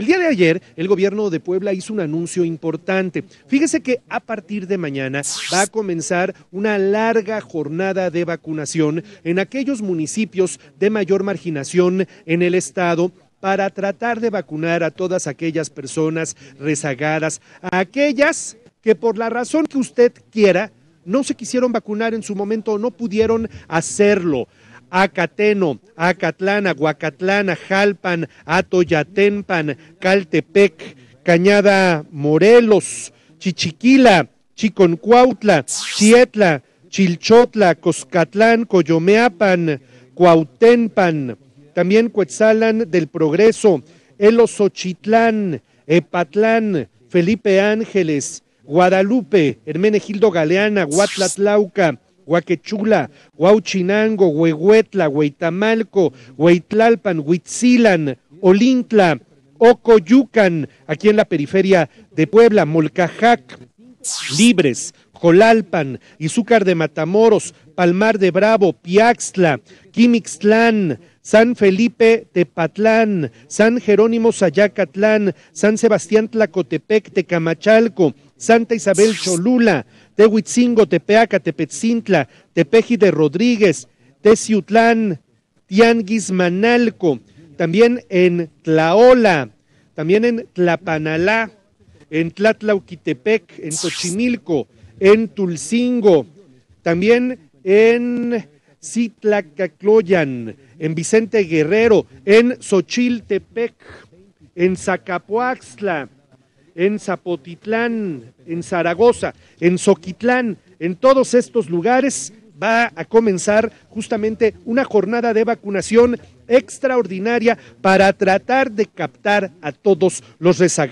El día de ayer, el gobierno de Puebla hizo un anuncio importante. Fíjese que a partir de mañana va a comenzar una larga jornada de vacunación en aquellos municipios de mayor marginación en el estado para tratar de vacunar a todas aquellas personas rezagadas, a aquellas que por la razón que usted quiera no se quisieron vacunar en su momento, o no pudieron hacerlo. Acateno, Acatlana, Huacatlana, Jalpan, Atoyatempan, Caltepec, Cañada Morelos, Chichiquila, Chiconcuautla, Chietla, Chilchotla, Coscatlán, Coyomeapan, Cuautempan, también Cuetzalan del Progreso, El Osochitlán, Epatlán, Felipe Ángeles, Guadalupe, Hermenegildo Galeana, Huatlatlauca, Huaquechula, Huauchinango, Huehuetla, Hueitamalco, Huitlalpan, Huitzilan, Olintla, Ocoyucan, aquí en la periferia de Puebla, Molcajac, Libres, Colalpan, Izúcar de Matamoros, Palmar de Bravo, Piaxtla, Quimixtlán, San Felipe Tepatlán, San Jerónimo Sayacatlán, San Sebastián Tlacotepec, Tecamachalco, Santa Isabel Cholula, Tehuitzingo, Tepeaca, Tepetzintla, Tepeji de Rodríguez, Teciutlán, Tianguis Manalco, también en Tlaola, también en Tlapanalá, en Tlatlauquitepec, en Xochimilco, en Tulcingo, también en Citlacacloyan, en Vicente Guerrero, en Xochiltepec, en Zacapoaxtla, en Zapotitlán, en Zaragoza, en Soquitlán, en todos estos lugares va a comenzar justamente una jornada de vacunación extraordinaria para tratar de captar a todos los rezagados.